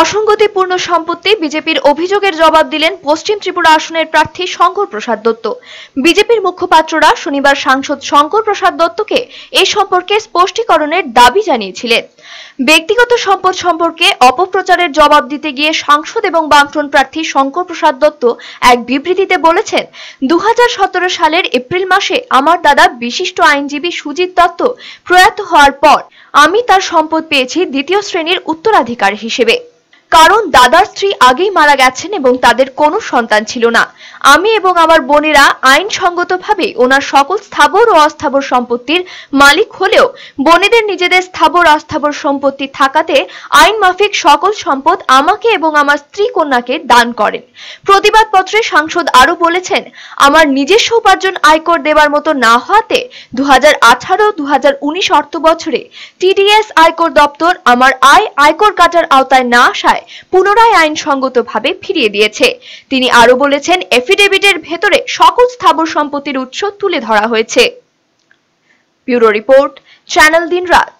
অসঙ্গতিপূর্ণ সম্পত্তি বিজেপির অভিযোগের জবাব দিলেন পশ্চিম ত্রিপুরা আসনের প্রার্থী শঙ্কর প্রসাদ দত্ত বিজেপির মুখপাত্ররা শনিবার সাংসদ শঙ্কর প্রসাদ দত্তকে এ সম্পর্কে স্পষ্টীকরণের দাবি জানিয়েছিলেন ব্যক্তিগত সম্পদ সম্পর্কে অপপ্রচারের জবাব দিতে গিয়ে সাংসদ এবং বামফ্রন্ট প্রার্থী শঙ্কর প্রসাদ দত্ত এক বিবৃতিতে বলেছেন দু সালের এপ্রিল মাসে আমার দাদা বিশিষ্ট আইনজীবী সুজিত দত্ত প্রয়াত হওয়ার পর আমি তার সম্পদ পেয়েছি দ্বিতীয় শ্রেণীর উত্তরাধিকার হিসেবে কারণ দাদার স্ত্রী আগেই মারা গেছেন এবং তাদের কোনো সন্তান ছিল না আমি এবং আমার বোনেরা আইনসঙ্গতভাবে ওনার সকল স্থাবর ও অস্থাবর সম্পত্তির মালিক হলেও বোনেদের নিজেদের স্থাবর অস্থাবর সম্পত্তি থাকাতে আইন মাফিক সকল সম্পদ আমাকে এবং আমার স্ত্রী কন্যাকে দান করেন প্রতিবাদপত্রে সাংসদ আরও বলেছেন আমার নিজস্ব উপার্জন আয়কর দেবার মতো না হওয়াতে দু হাজার আঠারো দু হাজার উনিশ অর্থ বছরে টিডিএস আয়কর দপ্তর আমার আয় আয়কর কাটার আওতায় না আসায় হওয়ায় পুনরায় আইনসঙ্গতভাবে ফিরিয়ে দিয়েছে তিনি আরো বলেছেন এফিডেভিটের ভেতরে সকল স্থাবর সম্পত্তির উৎস তুলে ধরা হয়েছে ব্যুরো রিপোর্ট চ্যানেল দিন রাত